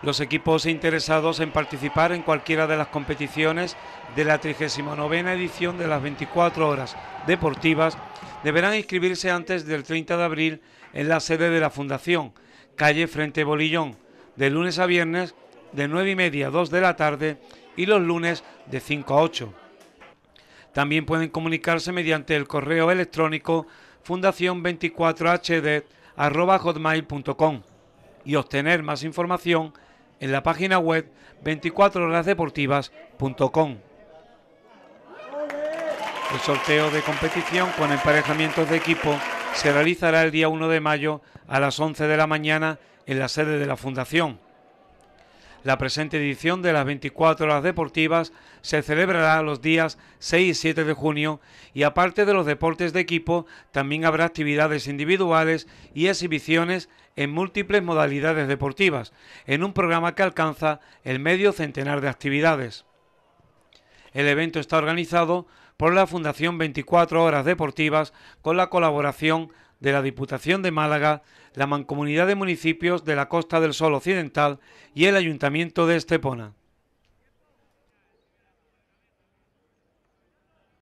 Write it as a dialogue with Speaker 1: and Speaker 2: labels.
Speaker 1: Los equipos interesados en participar en cualquiera de las competiciones de la 39 edición de las 24 horas deportivas deberán inscribirse antes del 30 de abril en la sede de la Fundación, calle Frente Bolillón, de lunes a viernes de 9 y media a 2 de la tarde y los lunes de 5 a 8. También pueden comunicarse mediante el correo electrónico fundación24hd.com y obtener más información en la página web 24horasdeportivas.com. El sorteo de competición con emparejamientos de equipo se realizará el día 1 de mayo a las 11 de la mañana en la sede de la Fundación. La presente edición de las 24 horas deportivas se celebrará los días 6 y 7 de junio y aparte de los deportes de equipo, también habrá actividades individuales y exhibiciones en múltiples modalidades deportivas, en un programa que alcanza el medio centenar de actividades. El evento está organizado por la Fundación 24 Horas Deportivas con la colaboración de la Diputación de Málaga, la Mancomunidad de Municipios de la Costa del Sol Occidental y el Ayuntamiento de Estepona.